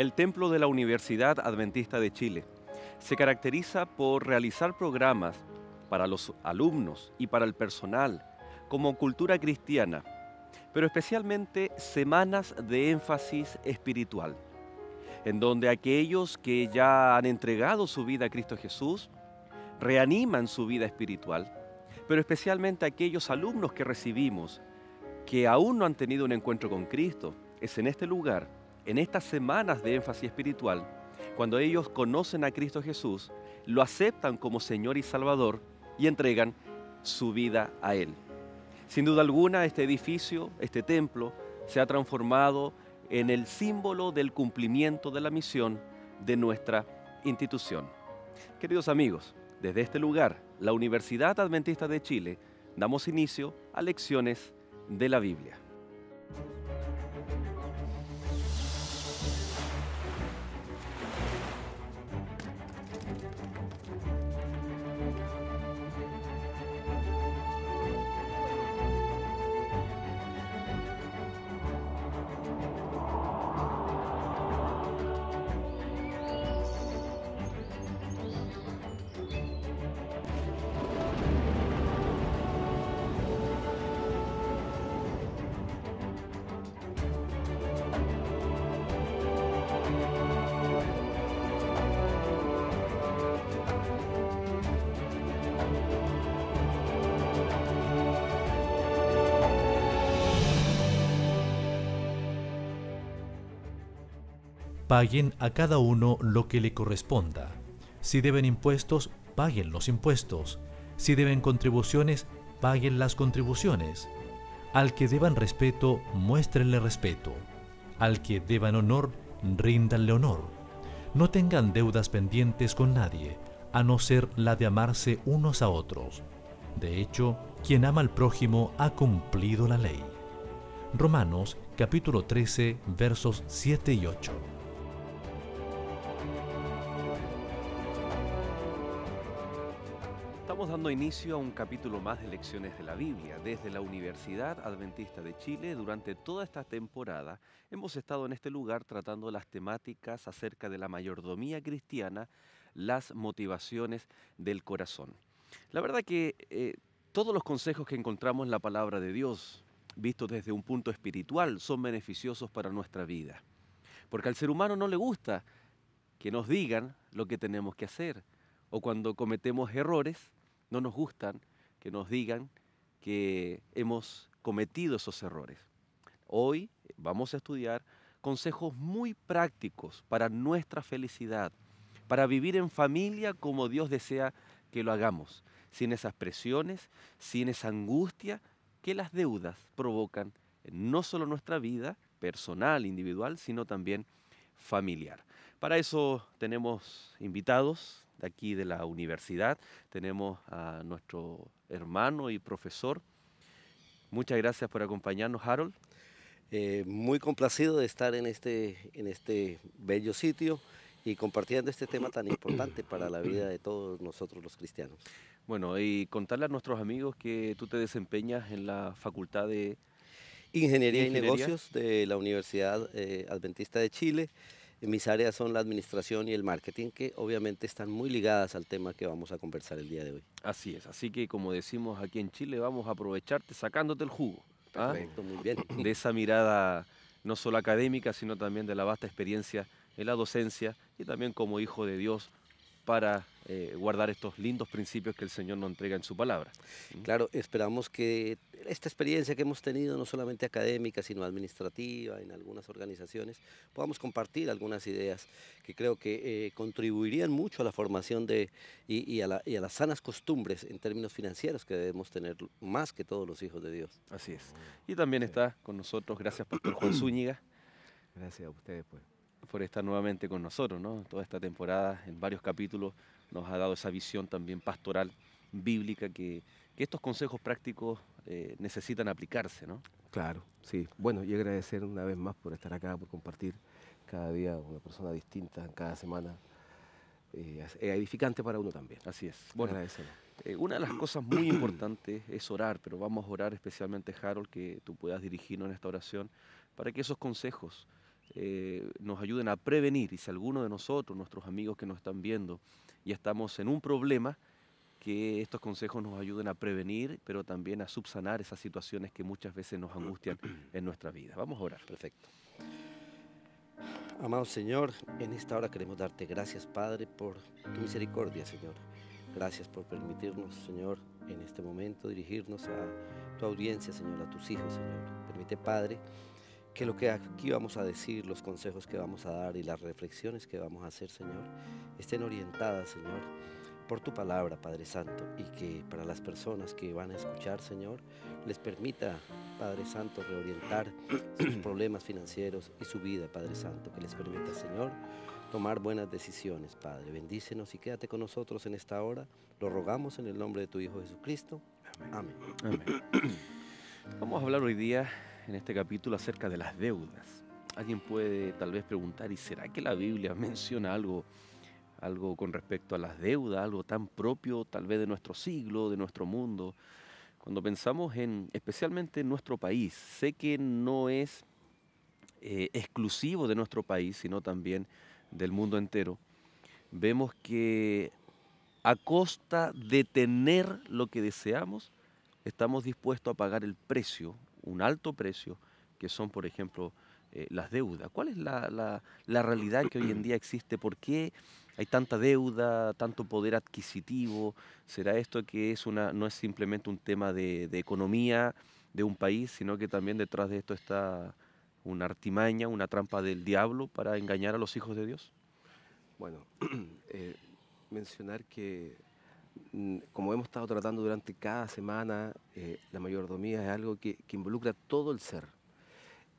El templo de la Universidad Adventista de Chile se caracteriza por realizar programas para los alumnos y para el personal como cultura cristiana, pero especialmente semanas de énfasis espiritual, en donde aquellos que ya han entregado su vida a Cristo Jesús reaniman su vida espiritual, pero especialmente aquellos alumnos que recibimos que aún no han tenido un encuentro con Cristo, es en este lugar en estas semanas de énfasis espiritual, cuando ellos conocen a Cristo Jesús, lo aceptan como Señor y Salvador y entregan su vida a Él. Sin duda alguna, este edificio, este templo, se ha transformado en el símbolo del cumplimiento de la misión de nuestra institución. Queridos amigos, desde este lugar, la Universidad Adventista de Chile, damos inicio a lecciones de la Biblia. paguen a cada uno lo que le corresponda. Si deben impuestos, paguen los impuestos. Si deben contribuciones, paguen las contribuciones. Al que deban respeto, muéstrenle respeto. Al que deban honor, ríndanle honor. No tengan deudas pendientes con nadie, a no ser la de amarse unos a otros. De hecho, quien ama al prójimo ha cumplido la ley. Romanos capítulo 13 versos 7 y 8. Estamos dando inicio a un capítulo más de Lecciones de la Biblia. Desde la Universidad Adventista de Chile, durante toda esta temporada, hemos estado en este lugar tratando las temáticas acerca de la mayordomía cristiana, las motivaciones del corazón. La verdad que eh, todos los consejos que encontramos en la palabra de Dios, vistos desde un punto espiritual, son beneficiosos para nuestra vida. Porque al ser humano no le gusta que nos digan lo que tenemos que hacer o cuando cometemos errores, no nos gustan que nos digan que hemos cometido esos errores. Hoy vamos a estudiar consejos muy prácticos para nuestra felicidad, para vivir en familia como Dios desea que lo hagamos, sin esas presiones, sin esa angustia que las deudas provocan no solo nuestra vida personal, individual, sino también familiar. Para eso tenemos invitados de aquí de la universidad. Tenemos a nuestro hermano y profesor. Muchas gracias por acompañarnos, Harold. Eh, muy complacido de estar en este, en este bello sitio y compartiendo este tema tan importante para la vida de todos nosotros los cristianos. Bueno, y contarle a nuestros amigos que tú te desempeñas en la Facultad de Ingeniería, y Negocios de la Universidad eh, Adventista de Chile mis áreas son la administración y el marketing, que obviamente están muy ligadas al tema que vamos a conversar el día de hoy. Así es, así que como decimos aquí en Chile, vamos a aprovecharte sacándote el jugo. ¿ah? Perfecto, muy bien. De esa mirada no solo académica, sino también de la vasta experiencia en la docencia y también como hijo de Dios para eh, guardar estos lindos principios que el Señor nos entrega en su palabra. ¿Mm? Claro, esperamos que esta experiencia que hemos tenido, no solamente académica, sino administrativa, en algunas organizaciones, podamos compartir algunas ideas que creo que eh, contribuirían mucho a la formación de, y, a las sanas costumbres en términos financieros que debemos tener más que todos los hijos de Dios. Así es. Y también está con nosotros, gracias Pastor Juan Zúñiga. Gracias a ustedes, pues por estar nuevamente con nosotros, ¿no? Toda esta temporada, en varios capítulos, nos ha dado esa visión también pastoral, bíblica, que, estos consejos prácticos eh, necesitan aplicarse, ¿no? Claro, sí. Bueno, y agradecer una vez más por estar acá, por compartir cada día una persona distinta, cada semana. Eh, edificante para uno también. Así es. Bueno, eh, una de las cosas muy importantes es orar, pero vamos a orar especialmente, Harold, que tú puedas dirigirnos en esta oración para que esos consejos eh, nos ayuden a prevenir y si alguno de nosotros, nuestros amigos que nos están viendo, ya estamos en un problema, que estos consejos nos ayuden a prevenir, pero también a subsanar esas situaciones que muchas veces nos angustian en nuestra vida. Vamos a orar, perfecto. Amado Señor, en esta hora queremos darte gracias, Padre, por tu misericordia, Señor. Gracias por permitirnos, Señor, en este momento dirigirnos a tu audiencia, Señor, a tus hijos, Señor. Permite, Padre, que lo que aquí vamos a decir, los consejos que vamos a dar y las reflexiones que vamos a hacer, Señor, estén orientadas, Señor, por tu palabra, Padre Santo, y que para las personas que van a escuchar, Señor, les permita, Padre Santo, reorientar sus problemas financieros y su vida, Padre Santo, que les permita, Señor, tomar buenas decisiones, Padre. Bendícenos y quédate con nosotros en esta hora. Lo rogamos en el nombre de tu Hijo Jesucristo. Amén. Amén. Vamos a hablar hoy día en este capítulo acerca de las deudas. Alguien puede tal vez preguntar, ¿y será que la Biblia menciona algo, algo con respecto a las deudas, algo tan propio tal vez de nuestro siglo, de nuestro mundo? Cuando pensamos en, especialmente en nuestro país, sé que no es eh, exclusivo de nuestro país, sino también del mundo entero, vemos que a costa de tener lo que deseamos, estamos dispuestos a pagar el precio un alto precio, que son, por ejemplo, eh, las deudas. ¿Cuál es la, la, realidad que hoy en día existe? ¿Por qué hay tanta deuda, tanto poder adquisitivo? ¿Será esto que es una, no es simplemente un tema de, economía de un país, sino que también detrás de esto está una artimaña, una trampa del diablo para engañar a los hijos de Dios? Bueno, eh, mencionar que Mm, como hemos estado tratando durante cada semana, eh, la mayordomía es algo que, involucra todo el ser.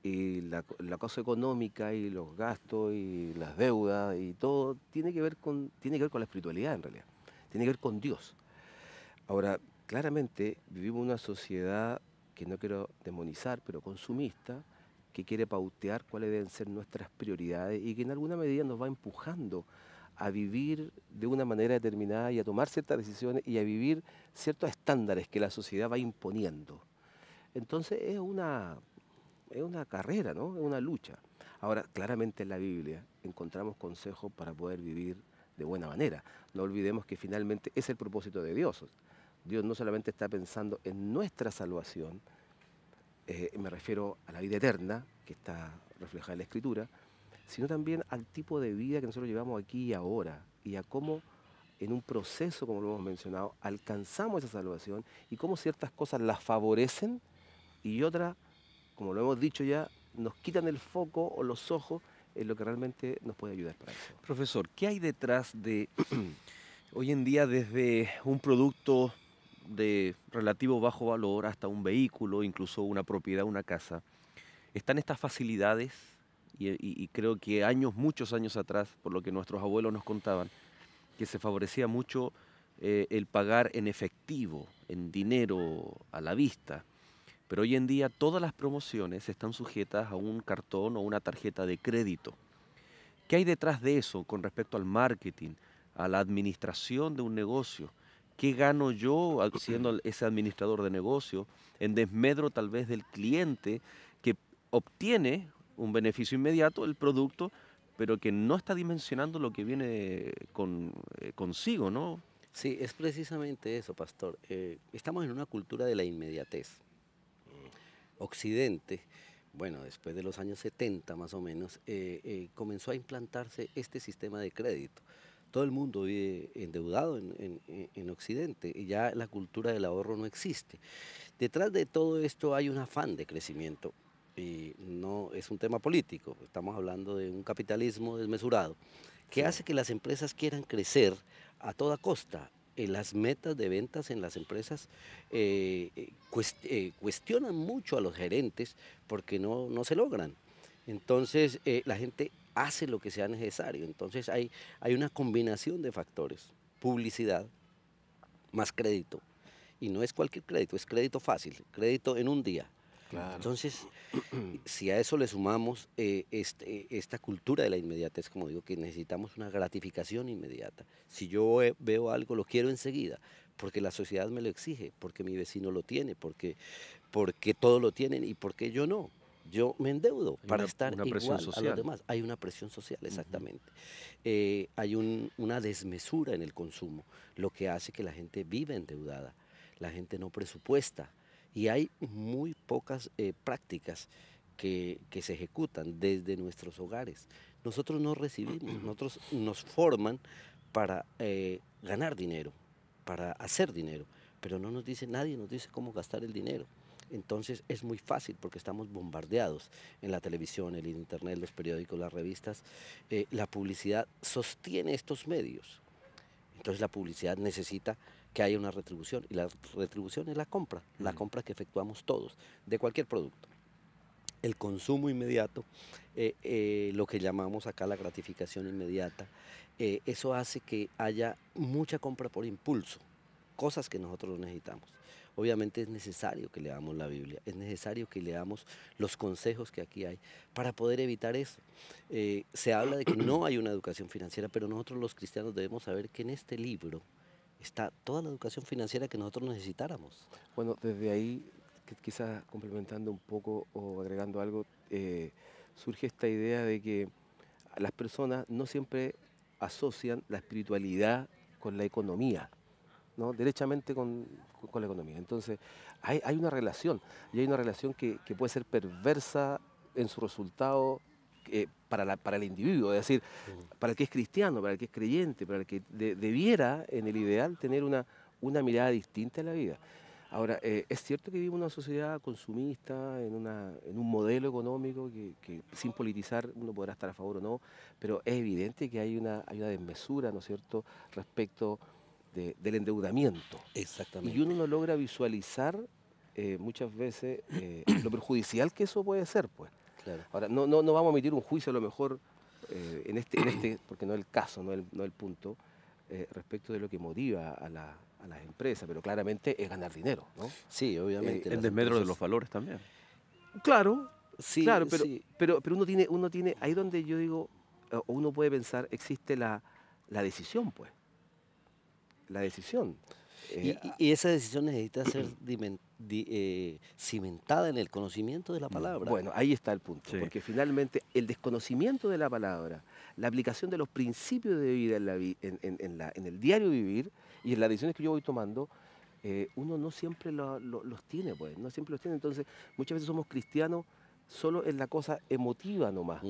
Y la, la, cosa económica y los gastos y las deudas y todo tiene que, ver con, tiene que ver con la espiritualidad en realidad, tiene que ver con Dios. Ahora, claramente vivimos una sociedad que no quiero demonizar, pero consumista, que quiere pautear cuáles deben ser nuestras prioridades y que en alguna medida nos va empujando a vivir de una manera determinada y a tomar ciertas decisiones y a vivir ciertos estándares que la sociedad va imponiendo. Entonces es una, es una carrera, ¿no? es una lucha. Ahora, claramente en la Biblia encontramos consejos para poder vivir de buena manera. No olvidemos que finalmente es el propósito de Dios. Dios no solamente está pensando en nuestra salvación, eh, me refiero a la vida eterna, que está reflejada en la Escritura, sino también al tipo de vida que nosotros llevamos aquí y ahora, y a cómo en un proceso, como lo hemos mencionado, alcanzamos esa salvación y cómo ciertas cosas las favorecen y otras, como lo hemos dicho ya, nos quitan el foco o los ojos en lo que realmente nos puede ayudar para eso. Profesor, ¿qué hay detrás de hoy en día desde un producto de relativo bajo valor hasta un vehículo, incluso una propiedad, una casa? Están estas facilidades y, creo que años, muchos años atrás, por lo que nuestros abuelos nos contaban, que se favorecía mucho eh, el pagar en efectivo, en dinero a la vista. Pero hoy en día todas las promociones están sujetas a un cartón o una tarjeta de crédito. ¿Qué hay detrás de eso con respecto al marketing, a la administración de un negocio? ¿Qué gano yo siendo ese administrador de negocio en desmedro tal vez del cliente que obtiene un beneficio inmediato, el producto, pero que no está dimensionando lo que viene eh, con, eh, consigo, ¿no? Sí, es precisamente eso, pastor. Eh, estamos en una cultura de la inmediatez. Occidente, bueno, después de los años 70 más o menos, comenzó a implantarse este sistema de crédito. Todo el mundo vive endeudado en Occidente y ya la cultura del ahorro no existe. Detrás de todo esto hay un afán de crecimiento eh, no es un tema político, estamos hablando de un capitalismo desmesurado, que hace que las empresas quieran crecer a toda costa. Eh, las metas de ventas en las empresas eh, eh, cuestionan mucho a los gerentes porque no, se logran. Entonces la gente hace lo que sea necesario. Entonces hay, hay una combinación de factores, publicidad más crédito. Y no es cualquier crédito, es crédito fácil, crédito en un día entonces, si a eso le sumamos eh, este, esta cultura de la inmediatez, como digo, que necesitamos una gratificación inmediata. Si yo veo algo, lo quiero enseguida, porque la sociedad me lo exige, porque mi vecino lo tiene, porque, porque todos lo tienen y porque yo no yo me endeudo para estar igual social. a los demás. Hay una presión social, exactamente. Eh, hay una desmesura en el consumo, lo que hace que la gente viva endeudada. La gente no presupuesta, y hay muy pocas eh, prácticas que, se ejecutan desde nuestros hogares. Nosotros no recibimos, nosotros nos forman para eh, ganar dinero, para hacer dinero, pero no nos dice nadie, nos dice cómo gastar el dinero. Entonces es muy fácil porque estamos bombardeados en la televisión, el internet, los periódicos, las revistas. Eh, la publicidad sostiene estos medios. Entonces la publicidad necesita que haya una retribución. Y la retribución es la compra, la compra que efectuamos todos de cualquier producto. El consumo inmediato, eh, eh, lo que llamamos acá la gratificación inmediata, eh, eso hace que haya mucha compra por impulso, cosas que nosotros necesitamos. Obviamente es necesario que leamos la Biblia, es necesario que leamos los consejos que aquí hay para poder evitar eso. se habla de que no hay una educación financiera, pero nosotros los cristianos debemos saber que en este libro, está toda la educación financiera que nosotros necesitáramos. Bueno, desde ahí, quizás complementando un poco o agregando algo, eh, surge esta idea de que las personas no siempre asocian la espiritualidad con la economía, ¿no? derechamente con, la economía. Entonces, hay, una relación, y hay una relación que, que puede ser perversa en su resultado eh, para, la, para el individuo, es decir, para el que es cristiano, para el que es creyente, para el que debiera en el ideal tener una, una mirada distinta a la vida. Ahora, eh, es cierto que vivimos una sociedad consumista, en, en un modelo económico que, sin politizar uno podrá estar a favor o no, pero es evidente que hay una, desmesura, ¿no es cierto?, respecto del endeudamiento. Exactamente. Y uno no logra visualizar eh, muchas veces lo perjudicial que eso puede ser, pues. Ahora, no, no, vamos a emitir un juicio a lo mejor eh, en, este, este porque no es el caso, no es el punto, eh, respecto de lo que motiva a, la, las empresas, pero claramente es ganar dinero, ¿no? Sí, obviamente. Eh, el en desmedro de los valores también. Claro, sí, claro, pero, pero, uno tiene, uno tiene, ahí donde yo digo, o uno puede pensar, existe la, decisión, pues. La decisión. Y, y, esa decisión necesita ser eh, cimentada en el conocimiento de la palabra. Bueno, ahí está el punto, porque finalmente el desconocimiento de la palabra, la aplicación de los principios de vida en, la en, el diario vivir y en las decisiones que yo voy tomando, eh, uno no siempre los tiene, pues, no siempre los tiene. Entonces, muchas veces somos cristianos solo en la cosa emotiva nomás.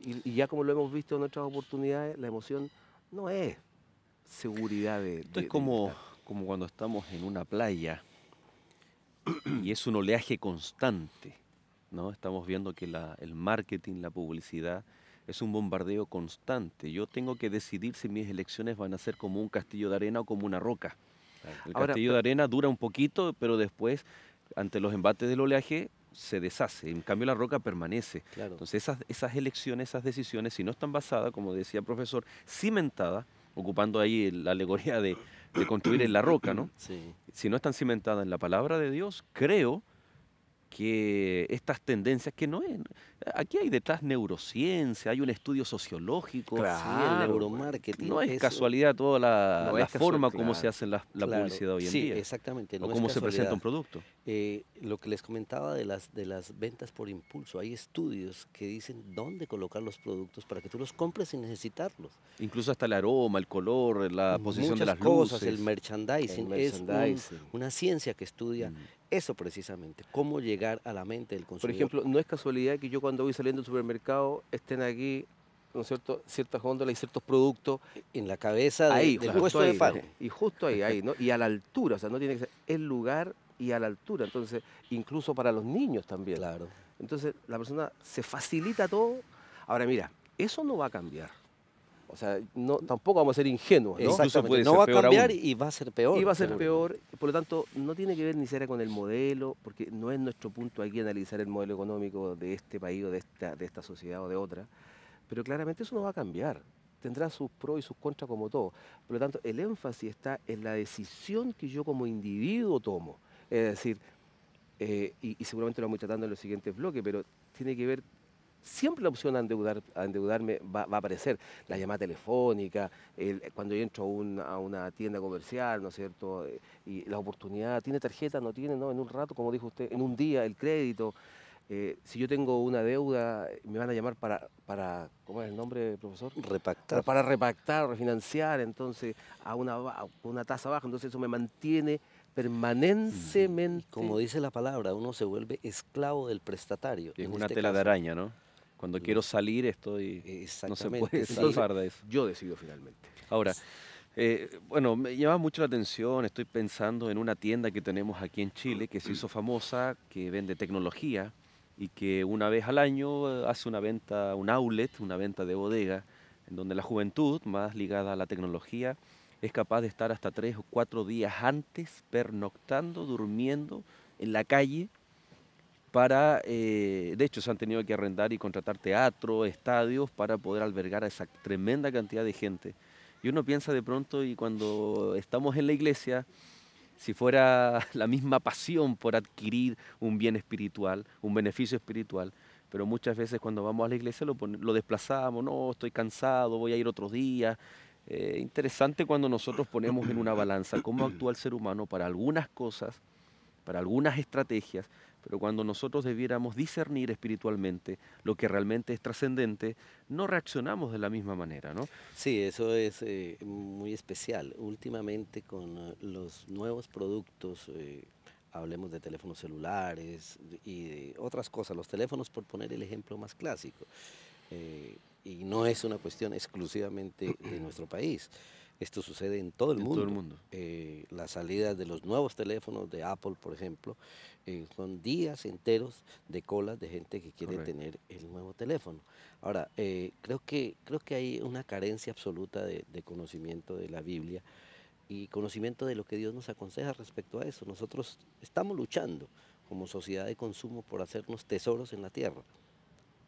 y, ya como lo hemos visto en otras oportunidades, la emoción no es seguridad de... Esto es como cuando estamos en una playa y es un oleaje constante. ¿no? Estamos viendo que el marketing, la publicidad, es un bombardeo constante. Yo tengo que decidir si mis elecciones van a ser como un castillo de arena o como una roca. El castillo de arena dura un poquito, pero después, ante los embates del oleaje, se deshace. En cambio, la roca permanece. Entonces, esas, esas elecciones, esas decisiones, si no están basadas, como decía el profesor, cimentadas, ocupando ahí la alegoría de, de construir en la roca, ¿no? Si no están cimentadas en la palabra de Dios, creo que estas tendencias que no es. Aquí hay detrás neurociencia, hay un estudio sociológico, el neuromarketing. No es casualidad toda la, forma como se hace la, publicidad hoy en sí, día. exactamente. o cómo se presenta un producto. Eh, lo que les comentaba de las, de las ventas por impulso, hay estudios que dicen dónde colocar los productos para que tú los compres sin necesitarlos. Incluso hasta el aroma, el color, la posición de las cosas, luces. el merchandising. Es una ciencia que estudia. Mm eso precisamente, cómo llegar a la mente del consumidor. Por ejemplo, no es casualidad que yo cuando voy saliendo del supermercado estén aquí, ¿no es cierto?, ciertas góndolas y ciertos productos. En la cabeza del puesto de faro. Y justo ahí, ahí, ¿no? Y a la altura, o sea, no tiene que ser el lugar y a la altura. Entonces, incluso para los niños también. Claro. Entonces, la persona se facilita todo. Ahora, mira, eso no va a cambiar. O sea, no, tampoco vamos a ser ingenuos. ¿no? no va a cambiar y va a ser peor. Y va a ser peor. Por lo tanto, no tiene que ver ni siquiera con el modelo, porque no es nuestro punto aquí analizar el modelo económico de este país o de esta, de esta sociedad o de otra. Pero claramente eso no va a cambiar. Tendrá sus pros y sus contras como todo. Por lo tanto, el énfasis está en la decisión que yo como individuo tomo. Es decir, eh, y, y, seguramente lo vamos tratando en los siguientes bloques, pero tiene que ver siempre la opción a, endeudar, a endeudarme va, a aparecer. La llamada telefónica, cuando yo entro a, una tienda comercial, ¿no es cierto? Eh, y la oportunidad, ¿tiene tarjeta? ¿No tiene? No, en un rato, como dijo usted, en un día, el crédito. Eh, si yo tengo una deuda, me van a llamar para, para ¿cómo es el nombre, profesor? Repactar. Para, repactar, refinanciar, entonces, a una, una tasa baja. Entonces eso me mantiene permanentemente. Como dice la palabra, uno se vuelve esclavo del prestatario. Es una este tela de araña, ¿no? Cuando quiero salir estoy... No se puede salvar de eso. Yo decido finalmente. Ahora, eh, bueno, me llama mucho la atención, estoy pensando en una tienda que tenemos aquí en Chile que se hizo famosa, que vende tecnología y que una vez al año eh, hace una venta, un outlet, una venta de bodega, en donde la juventud, más ligada a la tecnología, es capaz de estar hasta tres o cuatro días antes pernoctando, durmiendo en la calle para, eh, de hecho se han tenido que arrendar y contratar teatro, estadios para poder albergar a esa tremenda cantidad de gente. Y uno piensa de pronto y cuando estamos en la iglesia, si fuera la misma pasión por adquirir un bien espiritual, un beneficio espiritual, pero muchas veces cuando vamos a la iglesia lo, desplazamos, no, estoy cansado, voy a ir otro día. Eh, interesante cuando nosotros ponemos en una balanza cómo actúa el ser humano para algunas cosas, para algunas estrategias, pero cuando nosotros debiéramos discernir espiritualmente lo que realmente es trascendente, no reaccionamos de la misma manera, ¿no? Sí, eso es eh, muy especial. Últimamente con eh, los nuevos productos, eh, hablemos de teléfonos celulares y de otras cosas, los teléfonos por poner el ejemplo más clásico, y no es una cuestión exclusivamente de nuestro país. Esto sucede en todo el en mundo. Todo el mundo. las salidas de los nuevos teléfonos de Apple, por ejemplo, eh, son días enteros de colas de gente que quiere tener el nuevo teléfono. Ahora, eh, creo, que, creo que hay una carencia absoluta de, de conocimiento de la Biblia y conocimiento de lo que Dios nos aconseja respecto a eso. Nosotros estamos luchando como sociedad de consumo por hacernos tesoros en la tierra.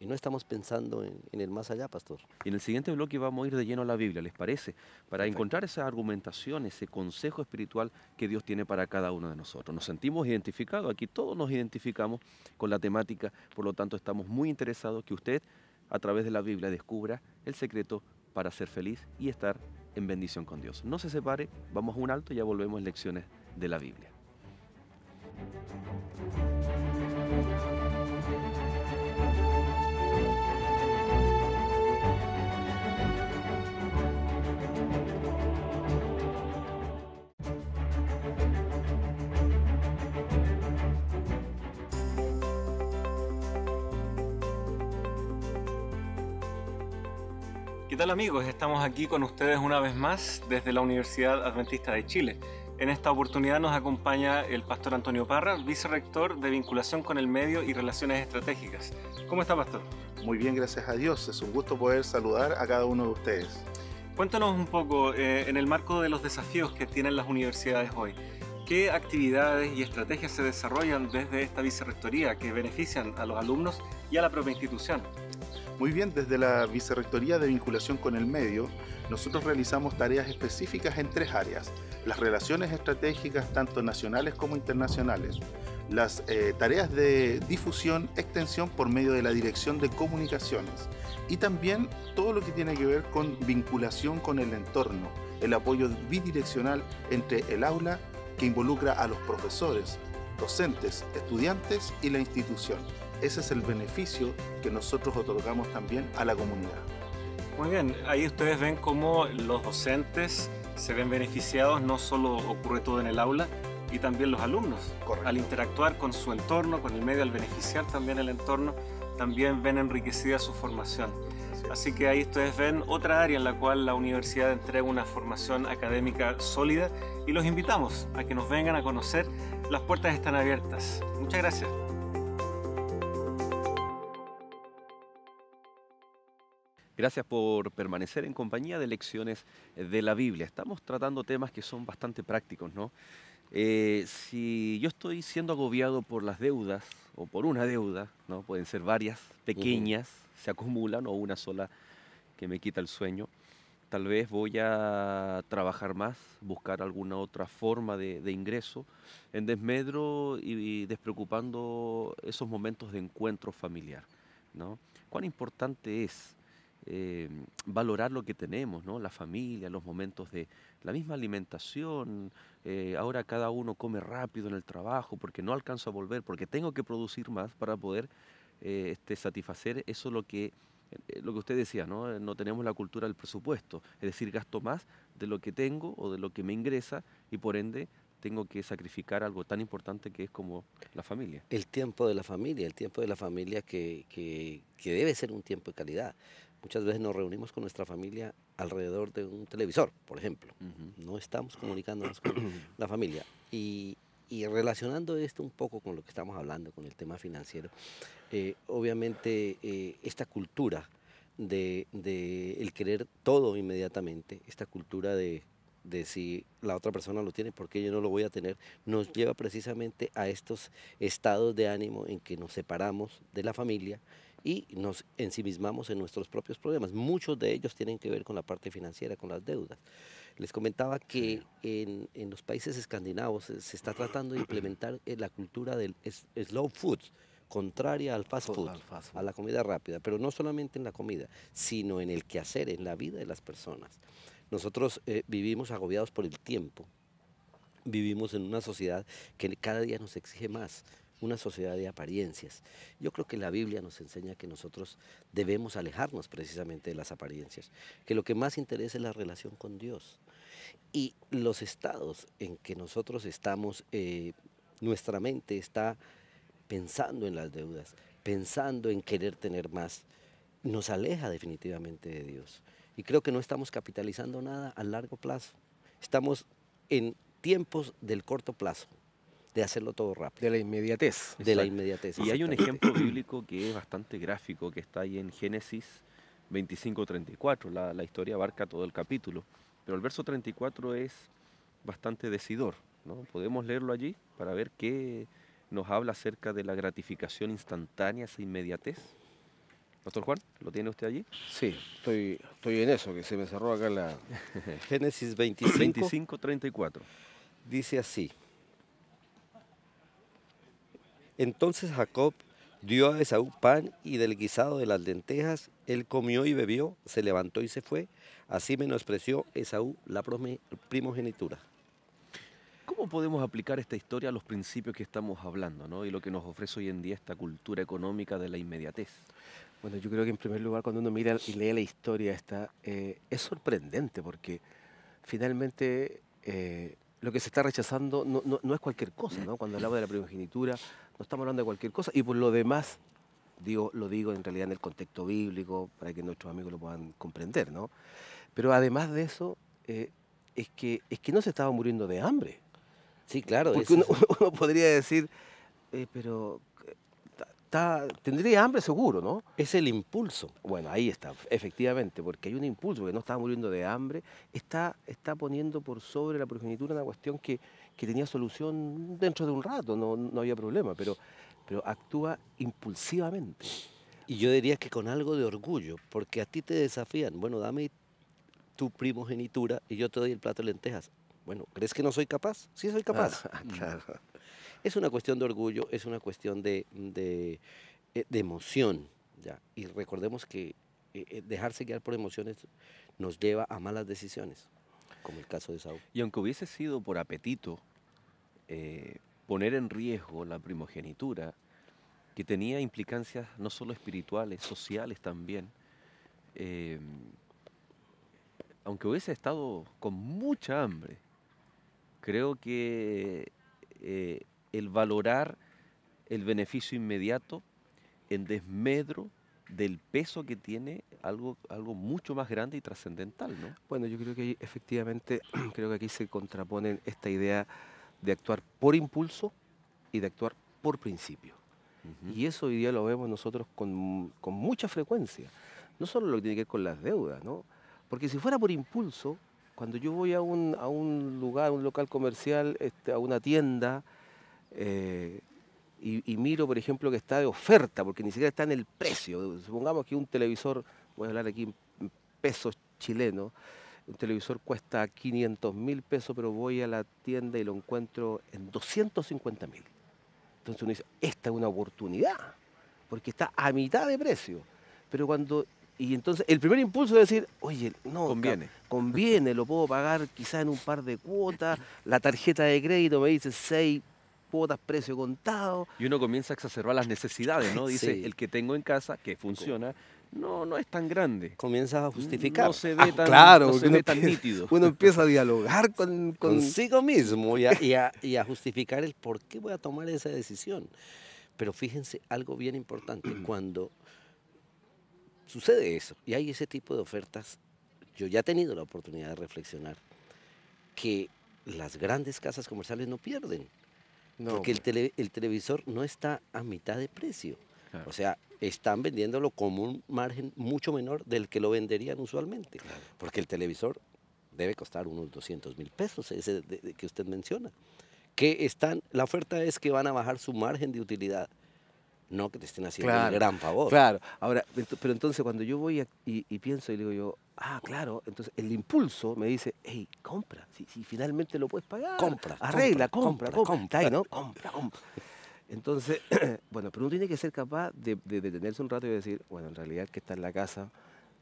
Y no estamos pensando en, el más allá, pastor. En el siguiente bloque vamos a ir de lleno a la Biblia, ¿les parece? Para encontrar esa argumentación, ese consejo espiritual que Dios tiene para cada uno de nosotros. Nos sentimos identificados, aquí todos nos identificamos con la temática, por lo tanto estamos muy interesados que usted, a través de la Biblia, descubra el secreto para ser feliz y estar en bendición con Dios. No se separe, vamos a un alto y ya volvemos lecciones de la Biblia. tal amigos? Estamos aquí con ustedes una vez más desde la Universidad Adventista de Chile. En esta oportunidad nos acompaña el pastor Antonio Parra, vicerrector de Vinculación con el Medio y Relaciones Estratégicas. ¿Cómo está, pastor? Muy bien, gracias a Dios. Es un gusto poder saludar a cada uno de ustedes. Cuéntanos un poco, eh, en el marco de los desafíos que tienen las universidades hoy, ¿qué actividades y estrategias se desarrollan desde esta vicerrectoría que benefician a los alumnos y a la propia institución? Muy bien, desde la Vicerrectoría de Vinculación con el Medio, nosotros realizamos tareas específicas en tres áreas. Las relaciones estratégicas, tanto nacionales como internacionales. Las eh, tareas de difusión, extensión por medio de la Dirección de Comunicaciones. Y también todo lo que tiene que ver con vinculación con el entorno. El apoyo bidireccional entre el aula, que involucra a los profesores, docentes, estudiantes y la institución ese es el beneficio que nosotros otorgamos también a la comunidad. Muy bien, ahí ustedes ven cómo los docentes se ven beneficiados, no solo ocurre todo en el aula, y también los alumnos. Al interactuar con su entorno, con el medio, al beneficiar también el entorno, también ven enriquecida su formación. Así que ahí ustedes ven otra área en la cual la universidad entrega una formación académica sólida y los invitamos a que nos vengan a conocer. Las puertas están abiertas. Muchas gracias. Gracias por permanecer en compañía de lecciones de la Biblia. Estamos tratando temas que son bastante prácticos, ¿no? Eh, si yo estoy siendo agobiado por las deudas o por una deuda, ¿no? Pueden ser varias, pequeñas, se acumulan o una sola que me quita el sueño. Tal vez voy a trabajar más, buscar alguna otra forma de, ingreso, en desmedro y, y, despreocupando esos momentos de encuentro familiar. ¿no? ¿Cuán importante es eh, valorar lo que tenemos, ¿no? La familia, los momentos de la misma alimentación. Eh, ahora cada uno come rápido en el trabajo porque no alcanzo a volver, porque tengo que producir más para poder eh, este, satisfacer eso lo que lo que usted decía, ¿no? No tenemos la cultura del presupuesto, es decir, gasto más de lo que tengo o de lo que me ingresa y por ende tengo que sacrificar algo tan importante que es como la familia. El tiempo de la familia, el tiempo de la familia que, que debe ser un tiempo de calidad. Muchas veces nos reunimos con nuestra familia alrededor de un televisor, por ejemplo. No estamos comunicándonos con la familia. Y, relacionando esto un poco con lo que estamos hablando, con el tema financiero, eh, obviamente eh, esta cultura de, el querer todo inmediatamente, esta cultura de, de si la otra persona lo tiene, ¿por qué yo no lo voy a tener, nos lleva precisamente a estos estados de ánimo en que nos separamos de la familia y nos ensimismamos en nuestros propios problemas. Muchos de ellos tienen que ver con la parte financiera, con las deudas. Les comentaba que en, en los países escandinavos se, está tratando de implementar eh, la cultura del slow food, contraria al fast food, a la comida rápida, pero no solamente en la comida, sino en el quehacer, en la vida de las personas. Nosotros eh, vivimos agobiados por el tiempo, vivimos en una sociedad que cada día nos exige más una sociedad de apariencias. Yo creo que la Biblia nos enseña que nosotros debemos alejarnos precisamente de las apariencias, que lo que más interesa es la relación con Dios. Y los estados en que nosotros estamos, eh, nuestra mente está pensando en las deudas, pensando en querer tener más, nos aleja definitivamente de Dios. Y creo que no estamos capitalizando nada a largo plazo. Estamos en tiempos del corto plazo, de hacerlo todo rápido. De la inmediatez. De la inmediatez. Y hay un ejemplo bíblico que es bastante gráfico, que está ahí en Génesis 25-34. La, historia abarca todo el capítulo. Pero el verso 34 es bastante decidor. ¿no? Podemos leerlo allí para ver qué nos habla acerca de la gratificación instantánea, esa inmediatez. Pastor Juan, ¿lo tiene usted allí? Sí, estoy, estoy en eso, que se me cerró acá la... Génesis 25-34. Dice así. Entonces Jacob dio a Esaú pan y del guisado de las lentejas, él comió y bebió, se levantó y se fue. Así menospreció Esaú la primogenitura. ¿Cómo podemos aplicar esta historia a los principios que estamos hablando y lo que nos ofrece hoy en día esta cultura económica de la inmediatez? Bueno, yo creo que en primer lugar cuando uno mira y lee la historia esta, eh, es sorprendente porque finalmente eh, lo que se está rechazando no, es cualquier cosa, ¿no? Cuando hablaba de la primogenitura, no estamos hablando de cualquier cosa. Y por lo demás, digo, lo digo en realidad en el contexto bíblico, para que nuestros amigos lo puedan comprender, ¿no? Pero además de eso, eh, es, que, es que no se estaba muriendo de hambre. Sí, claro. Porque uno, podría decir, eh, pero eh, tendría hambre seguro, ¿no? Es el impulso. Bueno, ahí está, efectivamente, porque hay un impulso que no estaba muriendo de hambre, está, está poniendo por sobre la progenitura una cuestión que, que tenía solución dentro de un rato, no, no había problema, pero, pero actúa impulsivamente. Y yo diría que con algo de orgullo, porque a ti te desafían, bueno, dame tu primogenitura y yo te doy el plato de lentejas. Bueno, ¿crees que no soy capaz? Sí, soy capaz. Ah, claro. Mm. Es una cuestión de orgullo, es una cuestión de, de, eh, de emoción. ¿ya? Y recordemos que eh, eh, dejarse guiar por emociones nos lleva a malas decisiones, como el caso de Saúl. Y aunque hubiese sido por apetito, eh, poner en riesgo la primogenitura, que tenía implicancias no solo espirituales, sociales también, em, aunque hubiese estado con mucha hambre, creo que eh, el valorar el beneficio inmediato en desmedro del peso que tiene algo, algo mucho más grande y trascendental, Bueno, yo creo que efectivamente, creo que aquí se contraponen esta idea de actuar por impulso y de actuar por principio. Y eso hoy día lo vemos nosotros con, mucha frecuencia. No solo lo que tiene que ver con las deudas, ¿no? Porque si fuera por impulso, cuando yo voy a un, lugar, a un local comercial, este, a una tienda, eh, y, y, miro, por ejemplo, que está de oferta, porque ni siquiera está en el precio. Supongamos que un televisor, voy a hablar aquí en pesos chilenos, un televisor cuesta 500 mil pesos, pero voy a la tienda y lo encuentro en 250 mil. Entonces uno dice, esta es una oportunidad, porque está a mitad de precio. Pero cuando y entonces el primer impulso es decir, oye, no, conviene. Conviene, lo puedo pagar quizás en un par de cuotas, la tarjeta de crédito me dice seis cuotas, precio contado. Y uno comienza a exacerbar las necesidades, ¿no? Dice, el que tengo en casa, que funciona, no, no es tan grande. Comienzas a justificar. Ah, no se ve tan, claro, tan nítido. Uno empieza a dialogar con, consigo mismo y a, y, a, justificar el por qué voy a tomar esa decisión. Pero fíjense algo bien importante, cuando sucede eso y hay ese tipo de ofertas, yo ya he tenido la oportunidad de reflexionar que las grandes casas comerciales no pierden. porque el, pues. el televisor no está a mitad de precio. O sea, están vendiéndolo con un margen mucho menor del que lo venderían usualmente. Porque el televisor debe costar unos 200 mil pesos, ese de, que usted menciona. Que están, la oferta es que van a bajar su margen de utilidad. No que te estén haciendo un gran favor. Claro. Ahora, pero entonces cuando yo voy y, pienso y digo yo, ah, claro, entonces el impulso me dice, hey, compra, si, si finalmente lo puedes pagar. Compra. Arregla, compra, ¿no? compra. compra. Entonces, bueno, pero uno tiene que ser capaz de, detenerse un rato y decir, bueno, en realidad que está en la casa,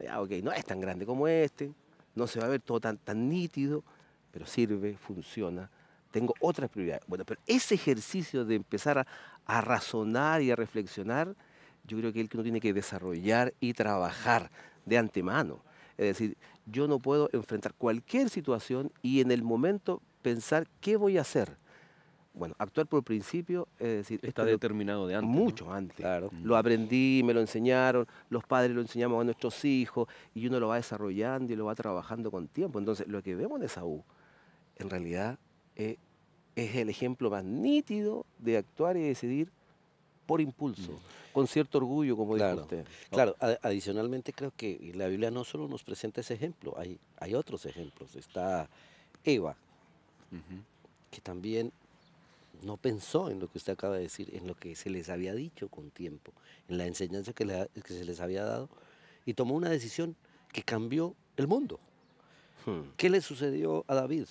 ah, ok, no es tan grande como este, no se va a ver todo tan, nítido, pero sirve, funciona, tengo otras prioridades. Bueno, pero ese ejercicio de empezar a razonar y a reflexionar, yo creo que es el que uno tiene que desarrollar y trabajar de antemano. Es decir, yo no puedo enfrentar cualquier situación y en el momento pensar qué voy a hacer bueno, actuar por principio, es decir... Está determinado de antes. Mucho antes. Mm. Lo aprendí, me lo enseñaron, los padres lo enseñamos a nuestros hijos y uno lo va desarrollando y lo va trabajando con tiempo. Entonces, lo que vemos de Saúl, en realidad, eh, es el ejemplo más nítido de actuar y decidir por impulso, mm. con cierto orgullo, como claro, dijo usted. Claro, adicionalmente creo que la Biblia no solo nos presenta ese ejemplo, hay, hay otros ejemplos. Está Eva, que también no pensó en lo que usted acaba de decir, en lo que se les había dicho con tiempo, en la enseñanza que, se les había dado, y tomó una decisión que cambió el mundo. Hmm. ¿Qué le sucedió a David?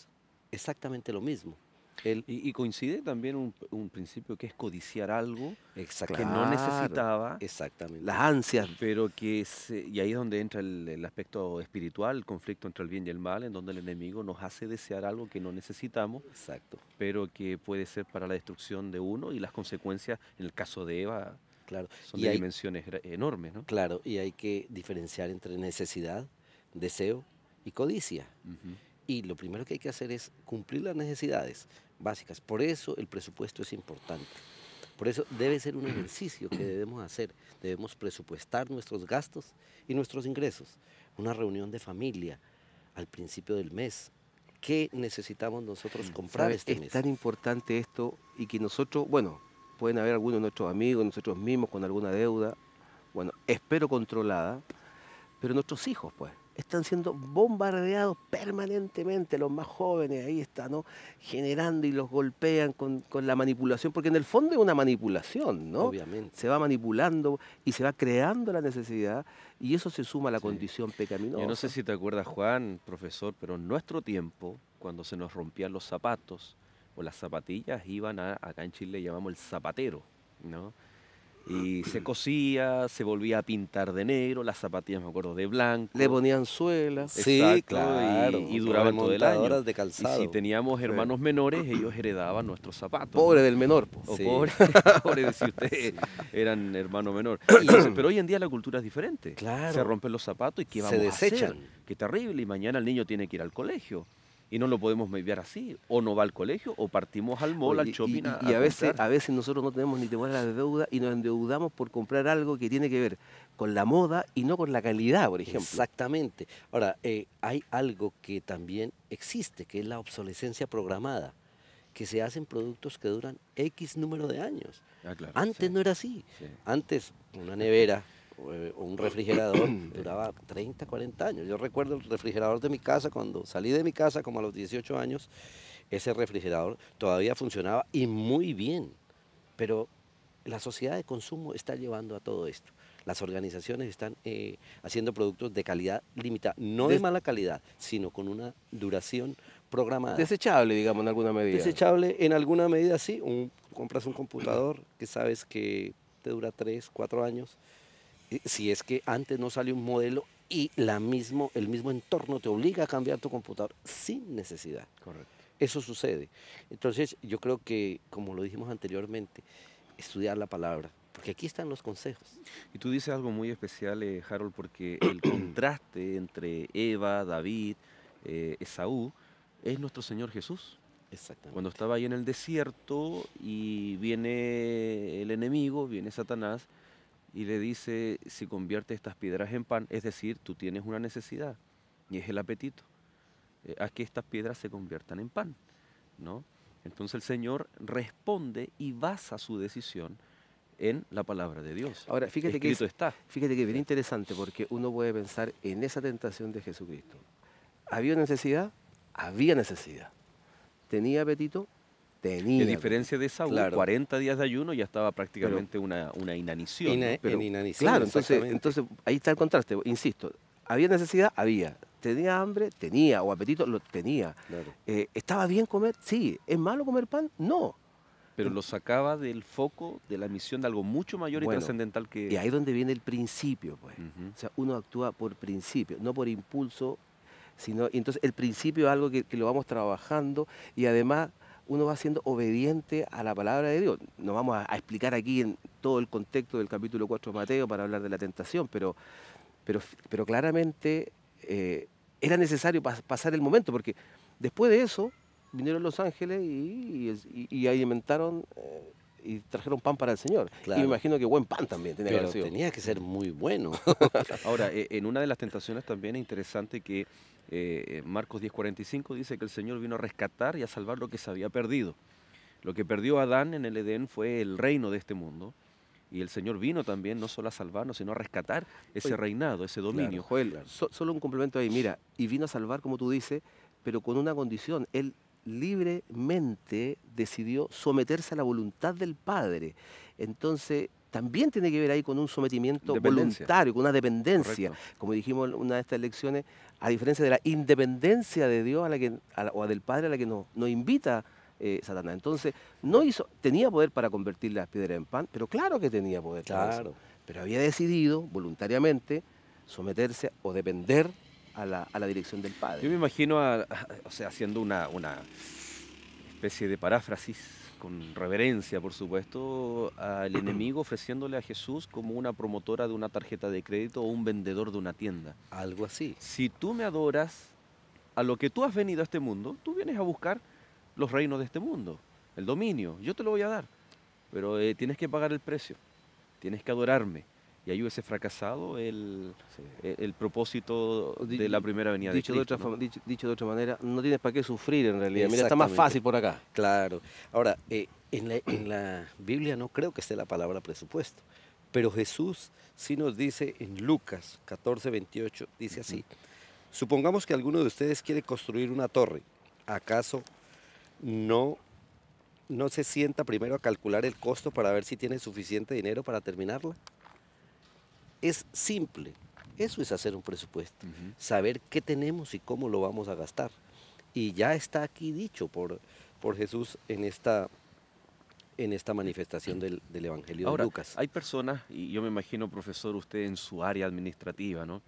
Exactamente lo mismo y, coincide también un, principio que es codiciar algo que no necesitaba. Exactamente. Las ansias. Pero que y ahí es donde entra el, aspecto espiritual, el conflicto entre el bien y el mal, en donde el enemigo nos hace desear algo que no necesitamos. Exacto. Pero que puede ser para la destrucción de uno y las consecuencias, en el caso de Eva, claro. son de dimensiones enormes, ¿no? Claro, y hay que diferenciar entre necesidad, deseo y codicia. Y lo primero que hay que hacer es cumplir las necesidades básicas. Por eso el presupuesto es importante. Por eso debe ser un ejercicio que debemos hacer. Debemos presupuestar nuestros gastos y nuestros ingresos. Una reunión de familia al principio del mes. ¿Qué necesitamos nosotros mm, comprar este mes? Es tan importante esto y que nosotros, bueno, pueden haber algunos de nuestros amigos, nosotros mismos con alguna deuda, bueno, espero controlada, pero nuestros hijos, pues están siendo bombardeados permanentemente, los más jóvenes ahí están ¿no? generando y los golpean con, la manipulación, porque en el fondo es una manipulación, ¿no? Obviamente. Se va manipulando y se va creando la necesidad y eso se suma a la condición pecaminosa. Yo no sé si te acuerdas, Juan, profesor, pero en nuestro tiempo, cuando se nos rompían los zapatos o las zapatillas, iban a, acá en Chile llamamos el zapatero, ¿no? Y se cosía, se volvía a pintar de negro, las zapatillas, me acuerdo, de blanco. Le ponían suelas. Sí, claro. Y, duraban todo el año. de calzado. Y si teníamos hermanos menores, ellos heredaban nuestros zapatos. Pobre del menor. pues O pobre, pobre si ustedes eran hermanos menor. pero hoy en día la cultura es diferente. Claro. Se rompen los zapatos y ¿qué vamos se desechan. Qué terrible. Y mañana el niño tiene que ir al colegio y no lo podemos mediar así. O no va al colegio, o partimos al mall, al shopping. Y, a, veces, a veces nosotros no tenemos ni temor a la deuda y nos endeudamos por comprar algo que tiene que ver con la moda y no con la calidad, por ejemplo. Exactamente. Ahora, eh, hay algo que también existe, que es la obsolescencia programada, que se hacen productos que duran X número de años. Ah, Antes no era así. Antes una nevera eh, un refrigerador duraba 30, 40 años. Yo recuerdo el refrigerador de mi casa cuando salí de mi casa como a los 18 años, ese refrigerador todavía funcionaba y muy bien. Pero la sociedad de consumo está llevando a todo esto. Las organizaciones están eh, haciendo productos de calidad limitada, no de mala calidad, sino con una duración programada. Desechable, digamos, en alguna medida. Desechable en alguna medida, sí. compras un computador que sabes que te dura 3, 4 años eh, si es que antes no salió un modelo y la mismo, el mismo entorno te obliga a cambiar tu computador sin necesidad. Correcto. Eso sucede. Entonces, yo creo que, como lo dijimos anteriormente, estudiar la palabra, porque aquí están los consejos. Y tú dices algo muy especial, eh, Harold, porque el contraste entre Eva, David, eh, Esaú, es nuestro Señor Jesús. Exactamente. Cuando estaba ahí en el desierto y viene el enemigo, viene Satanás, y le dice, si convierte estas piedras en pan, es decir, tú tienes una necesidad y es el apetito, eh, a que estas piedras se conviertan en pan, ¿no? Entonces el Señor responde y basa su decisión en la palabra de Dios. Ahora, fíjate que es, está. Fíjate que bien interesante porque uno puede pensar en esa tentación de Jesucristo. ¿Había necesidad? Había necesidad. ¿Tenía apetito? Tenía. Pues. diferencia de esa 40 días de ayuno ya estaba prácticamente una, inanición. pero, Claro, entonces, ahí está el contraste, insisto. ¿Había necesidad? Había. ¿Tenía hambre? Tenía. ¿O apetito? Lo tenía. Eh, ¿Estaba bien comer? Sí. ¿Es malo comer pan? No. Pero lo sacaba del foco de la misión de algo mucho mayor y trascendental que... Y ahí es donde viene el principio, pues. O sea, uno actúa por principio, no por impulso, sino... Entonces, el principio es algo que lo vamos trabajando y además uno va siendo obediente a la palabra de Dios. No vamos a, explicar aquí en todo el contexto del capítulo 4 de Mateo para hablar de la tentación, pero, pero, pero claramente eh, era necesario pasar el momento, porque después de eso vinieron los ángeles y, alimentaron eh, y trajeron pan para el Señor. Y me imagino que buen pan también tenía que Tenía que ser muy bueno. Ahora, e, en una de las tentaciones también es interesante que eh, eh Marcos 10:45 dice que el Señor vino a rescatar y a salvar lo que se había perdido. Lo que perdió Adán en el Edén fue el reino de este mundo. Y el Señor vino también no solo a salvarnos, sino a rescatar ese reinado, ese dominio. solo un complemento ahí. Mira, y vino a salvar, como tú dices, pero con una condición. Él libremente decidió someterse a la voluntad del Padre. Entonces, también tiene que ver ahí con un sometimiento voluntario, con una dependencia. Como dijimos en una de estas lecciones, a diferencia de la independencia de Dios a la que, o del Padre a la que nos, invita eh, Satanás. Entonces, no hizo, tenía poder para convertir las piedras en pan, pero claro que tenía poder. Claro. pero había decidido voluntariamente someterse o depender a la, dirección del padre. Yo me imagino, o sea, haciendo una, una especie de paráfrasis, con reverencia, por supuesto, al enemigo ofreciéndole a Jesús como una promotora de una tarjeta de crédito o un vendedor de una tienda. Algo así. Si tú me adoras a lo que tú has venido a este mundo, tú vienes a buscar los reinos de este mundo, el dominio, yo te lo voy a dar, pero eh, tienes que pagar el precio, tienes que adorarme y ahí hubiese fracasado el, e, propósito de la primera venida dicho de, otra dicho, de otra manera, no tienes para qué sufrir en realidad. Mira, está más fácil por acá. Claro. Ahora, eh, en, la, Biblia no creo que esté la palabra presupuesto, pero Jesús sí nos dice en Lucas 14, 28, dice así, supongamos que alguno de ustedes quiere construir una torre, ¿acaso no, no se sienta primero a calcular el costo para ver si tiene suficiente dinero para terminarla? es simple. Eso es hacer un presupuesto, saber qué tenemos y cómo lo vamos a gastar. Y ya está aquí dicho por, por Jesús en esta, en esta manifestación del, Evangelio de Lucas. Hay personas, y yo me imagino, profesor, usted en su área administrativa, ¿no?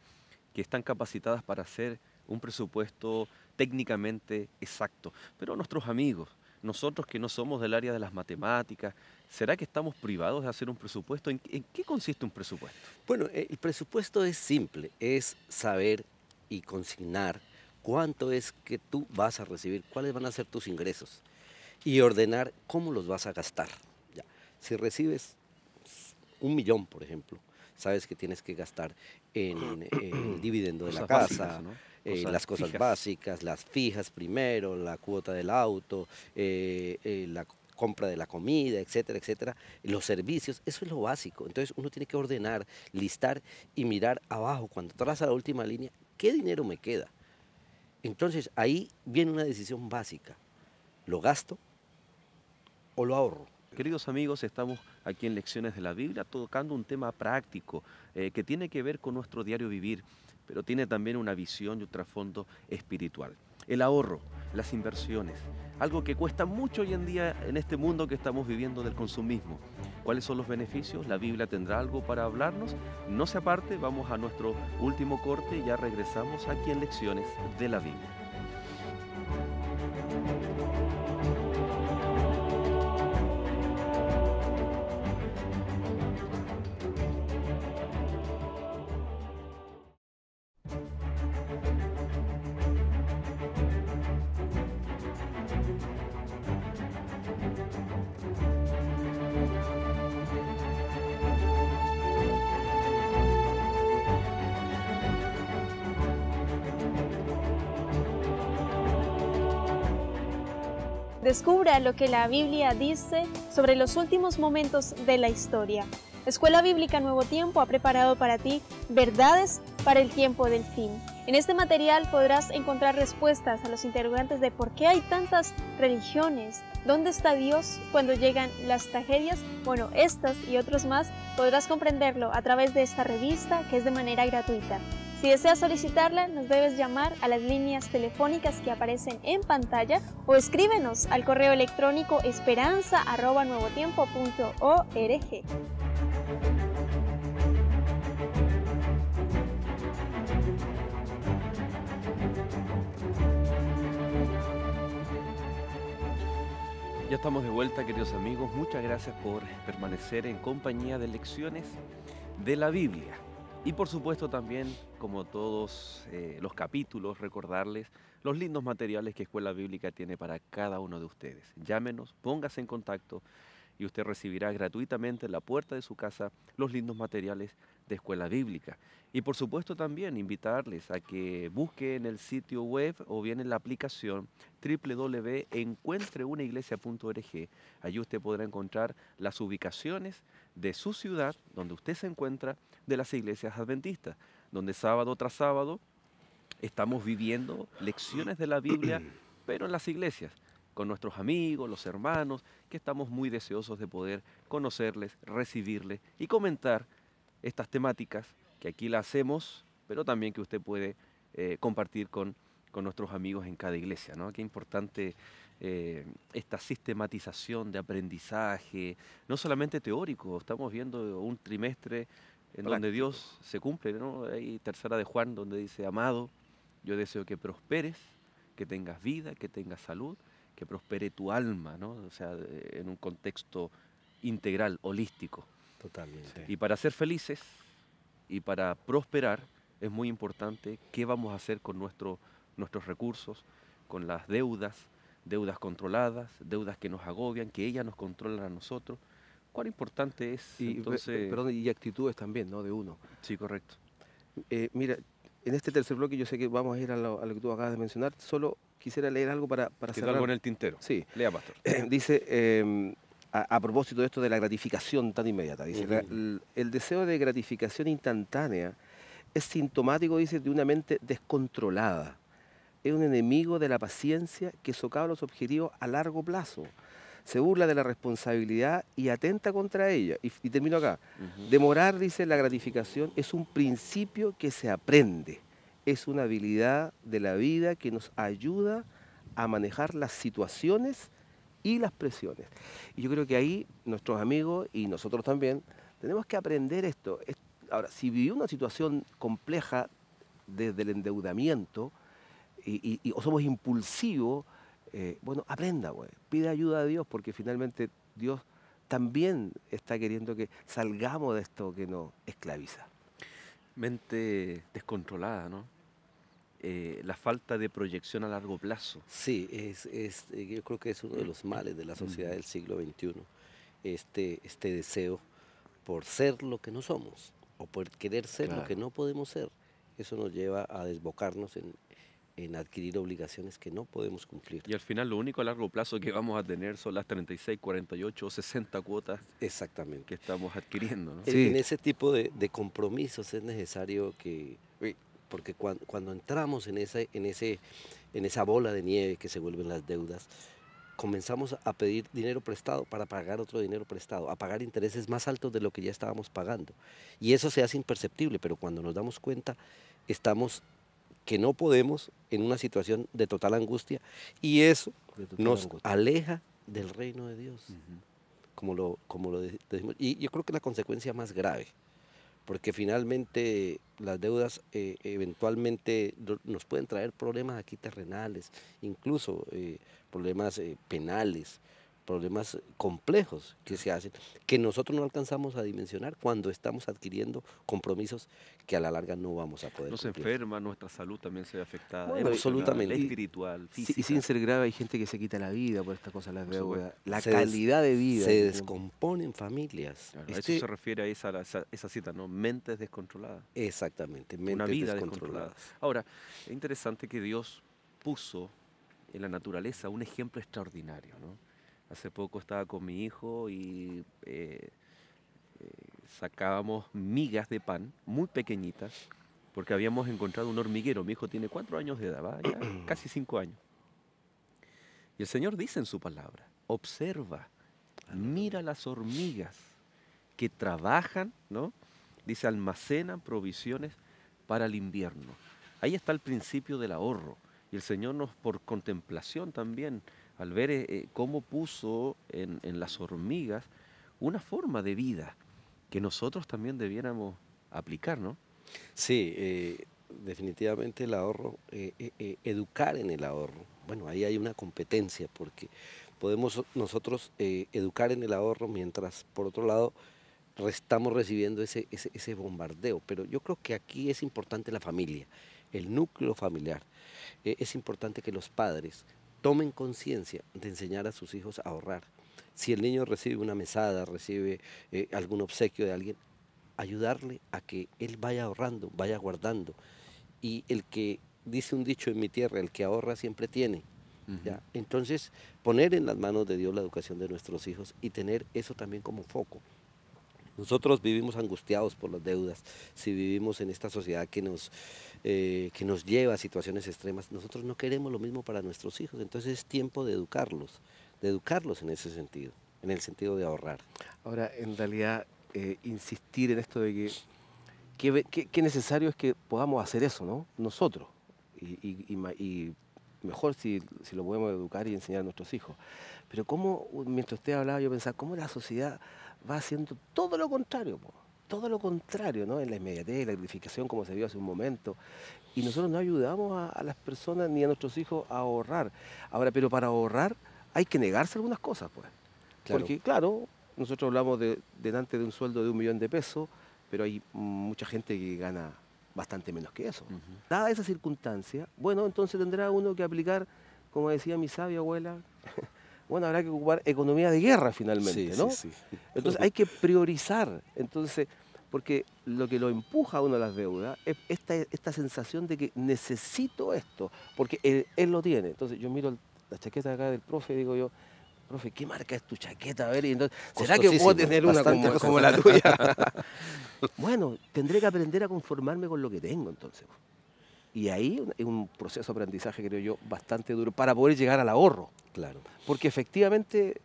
que están capacitadas para hacer un presupuesto técnicamente exacto. Pero nuestros amigos, nosotros que no somos del área de las matemáticas, ¿será que estamos privados de hacer un presupuesto? ¿En, qué consiste un presupuesto? Bueno, eh, el presupuesto es simple, es saber y consignar cuánto es que tú vas a recibir, cuáles van a ser tus ingresos y ordenar cómo los vas a gastar. Ya. Si recibes un millón, por ejemplo, sabes que tienes que gastar Ah. en, el dividendo de la casa. Eh, las cosas básicas, las fijas primero, la cuota del auto, eh, eh, la compra de la comida, etcétera, etcétera, los servicios, eso es lo básico. Entonces uno tiene que ordenar, listar y mirar abajo, cuando traza la última línea, ¿qué dinero me queda? Entonces ahí viene una decisión básica, ¿lo gasto o lo ahorro? Queridos amigos, estamos aquí en Lecciones de la Biblia tocando un tema práctico eh, que tiene que ver con nuestro diario vivir, pero tiene también una visión y un trasfondo espiritual. El ahorro, las inversiones, algo que cuesta mucho hoy en día en este mundo que estamos viviendo del consumismo. ¿Cuáles son los beneficios? La Biblia tendrá algo para hablarnos. No se aparte, vamos a nuestro último corte y ya regresamos aquí en Lecciones de la Biblia. lo que la Biblia dice sobre los últimos momentos de la historia. Escuela Bíblica Nuevo Tiempo ha preparado para ti verdades para el tiempo del fin. En este material podrás encontrar respuestas a los interrogantes de por qué hay tantas religiones, dónde está Dios cuando llegan las tragedias, bueno, estas y otros más podrás comprenderlo a través de esta revista que es de manera gratuita. Si deseas solicitarla, nos debes llamar a las líneas telefónicas que aparecen en pantalla o escríbenos al correo electrónico esperanza.nuevotiempo.org. Ya estamos de vuelta, queridos amigos. Muchas gracias por permanecer en compañía de lecciones de la Biblia. Y por supuesto también, como todos eh, los capítulos, recordarles los lindos materiales que Escuela Bíblica tiene para cada uno de ustedes. Llámenos, póngase en contacto y usted recibirá gratuitamente en la puerta de su casa los lindos materiales de Escuela Bíblica. Y por supuesto también invitarles a que busque en el sitio web o bien en la aplicación www.encuentreunaiglesia.org. Allí usted podrá encontrar las ubicaciones de su ciudad, donde usted se encuentra, de las iglesias adventistas, donde sábado tras sábado estamos viviendo lecciones de la Biblia, pero en las iglesias, con nuestros amigos, los hermanos, que estamos muy deseosos de poder conocerles, recibirles y comentar estas temáticas que aquí las hacemos, pero también que usted puede eh, compartir con, con nuestros amigos en cada iglesia. ¿no? Qué importante eh, esta sistematización de aprendizaje, no solamente teórico, estamos viendo un trimestre en donde Dios se cumple, Hay tercera de Juan donde dice, amado, yo deseo que prosperes, que tengas vida, que tengas salud, que prospere tu alma, ¿no? O sea, en un contexto integral, holístico. Totalmente. Y para ser felices y para prosperar es muy importante qué vamos a hacer con nuestro, nuestros recursos, con las deudas, deudas controladas, deudas que nos agobian, que ellas nos controlan a nosotros. Cuán importante es y, eh, entonces... y actitudes también, ¿no? De uno. Sí, correcto. Eh, mira, en este tercer bloque yo sé que vamos a ir a lo, que tú acabas de mencionar, solo quisiera leer algo para, para algo en el tintero. Sí. Lea, Pastor. dice, em, a, propósito de esto de la gratificación tan inmediata, dice, el deseo de gratificación instantánea es sintomático, dice, de una mente descontrolada es un enemigo de la paciencia que socava los objetivos a largo plazo. Se burla de la responsabilidad y atenta contra ella. Y, termino acá. Demorar, dice, la gratificación es un principio que se aprende. Es una habilidad de la vida que nos ayuda a manejar las situaciones y las presiones. Y yo creo que ahí nuestros amigos y nosotros también tenemos que aprender esto. Ahora, si viví una situación compleja desde el endeudamiento, y, o somos impulsivos, eh, bueno, aprenda, Pide ayuda a Dios porque finalmente Dios también está queriendo que salgamos de esto que nos esclaviza. Mente descontrolada, ¿no? Eh, la falta de proyección a largo plazo. Sí, es, eh, yo creo que es uno de los males de la sociedad del siglo XXI, este, este deseo por ser lo que no somos o por querer ser lo que no podemos ser. Eso nos lleva a desbocarnos en, en adquirir obligaciones que no podemos cumplir. Y al final lo único a largo plazo que vamos a tener son las 36, 48 o 60 cuotas Exactamente. que estamos adquiriendo. En, ese tipo de, compromisos es necesario que, porque cuando, entramos en, ese en, ese, en esa bola de nieve que se vuelven las deudas, comenzamos a pedir dinero prestado para pagar otro dinero prestado, a pagar intereses más altos de lo que ya estábamos pagando. Y eso se hace imperceptible, pero cuando nos damos cuenta, estamos que no podemos en una situación de total angustia y eso nos aleja del reino de Dios, como, lo, como lo decimos. Y yo creo que la consecuencia más grave, porque finalmente las deudas eh, eventualmente nos pueden traer problemas aquí terrenales, incluso eh, problemas eh, penales, problemas complejos que se hacen, que nosotros no alcanzamos a dimensionar cuando estamos adquiriendo compromisos que a la larga no vamos a poder. Nos enferma, nuestra salud también se ve afectada. absolutamente. Espiritual, Y sin ser grave, hay gente que se quita la vida por estas cosa. La calidad de vida. Se descomponen familias. A este eso se refiere a esa, cita, ¿no? Mentes descontroladas. Exactamente, mentes Una vida descontrolada. Ahora, es interesante que Dios puso en la naturaleza un ejemplo extraordinario, ¿no? Hace poco estaba con mi hijo y eh, eh, sacábamos migas de pan muy pequeñitas porque habíamos encontrado un hormiguero. Mi hijo tiene cuatro años de edad, casi cinco años. Y el Señor dice en su palabra, observa, ah, mira las hormigas que trabajan, ¿no? Dice, almacenan provisiones para el invierno. Ahí está el principio del ahorro. Y el Señor nos, por contemplación también, al ver eh, eh, cómo puso en, las hormigas una forma de vida que nosotros también debiéramos aplicar, ¿no? Sí, eh, definitivamente el ahorro, educar en el ahorro. Bueno, ahí hay una competencia porque podemos nosotros educar en el ahorro mientras, por otro lado, estamos recibiendo ese, ese bombardeo. Pero yo creo que aquí es importante la familia, el núcleo familiar. E-, es importante que los padres tomen conciencia de enseñar a sus hijos a ahorrar. Si el niño recibe una mesada, recibe eh, algún obsequio de alguien, ayudarle a que él vaya ahorrando, vaya guardando. Y el que, dice un dicho en mi tierra, el que ahorra siempre tiene. ¿ya? Entonces, poner en las manos de Dios la educación de nuestros hijos y tener eso también como foco. Nosotros vivimos angustiados por las deudas, si vivimos en esta sociedad que nos, eh, que nos lleva a situaciones extremas, nosotros no queremos lo mismo para nuestros hijos, entonces es tiempo de educarlos, de educarlos en ese sentido, en el sentido de ahorrar. Ahora, en realidad, eh, insistir en esto de que qué, que, necesario es que podamos hacer eso, ¿no? Nosotros, y, mejor si, si, lo podemos educar y enseñar a nuestros hijos. Pero cómo, mientras usted hablaba, yo pensaba, ¿cómo la sociedad va haciendo todo lo contrario, todo lo contrario, ¿no? En la inmediatez, la gratificación, como se vio hace un momento. Y nosotros no ayudamos a, las personas ni a nuestros hijos a ahorrar. Ahora, pero para ahorrar hay que negarse algunas cosas, pues. Porque, claro, nosotros hablamos delante de un sueldo de un millón de pesos, pero hay mucha gente que gana bastante menos que eso. Dada esa circunstancia, bueno, entonces tendrá uno que aplicar, como decía mi sabia abuela, bueno, habrá que ocupar economía de guerra finalmente, ¿no? Sí, sí. Entonces hay que priorizar. Entonces, porque lo que lo empuja a uno a las deudas es esta, sensación de que necesito esto, porque él, lo tiene. Entonces yo miro la chaqueta acá del profe y digo yo, profe, ¿qué marca es tu chaqueta? A ver, y entonces, ¿será que puedo tener una como la tuya? bueno, tendré que aprender a conformarme con lo que tengo entonces. Y ahí es un proceso de aprendizaje, creo yo, bastante duro para poder llegar al ahorro. Claro. Porque efectivamente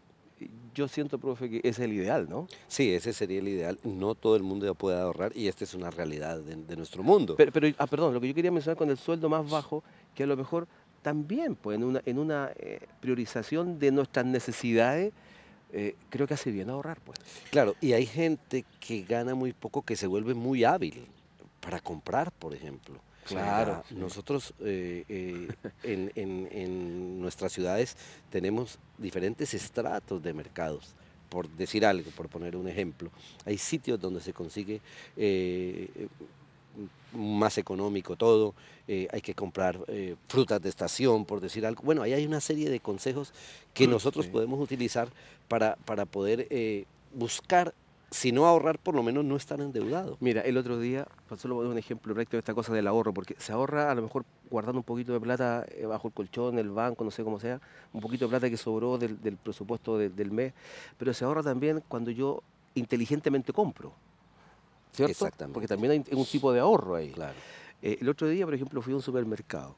yo siento, profe, que ese es el ideal, ¿no? Sí, ese sería el ideal. No todo el mundo ya puede ahorrar y esta es una realidad de, nuestro mundo. Pero, pero ah, perdón, lo que yo quería mencionar con el sueldo más bajo, que a lo mejor también, pues, en una, en una eh, priorización de nuestras necesidades, eh, creo que hace bien ahorrar, pues. Claro, y hay gente que gana muy poco que se vuelve muy hábil para comprar, por ejemplo. Claro, nosotros eh, eh, en, nuestras ciudades tenemos diferentes estratos de mercados. Por decir algo, por poner un ejemplo, hay sitios donde se consigue eh, más económico todo, hay que comprar frutas de estación, por decir algo. Bueno, ahí hay una serie de consejos que mm, nosotros podemos utilizar para, para poder buscar si no ahorrar, por lo menos no están endeudados. Mira, el otro día, solo un ejemplo práctico de esta cosa del ahorro, porque se ahorra a lo mejor guardando un poquito de plata eh, bajo el colchón, el banco, no sé cómo sea, un poquito de plata que sobró del, presupuesto del mes, pero se ahorra también cuando yo inteligentemente compro. ¿Cierto? Exactamente. Porque también hay un tipo de ahorro ahí. Claro. Eh, el otro día, por ejemplo, fui a un supermercado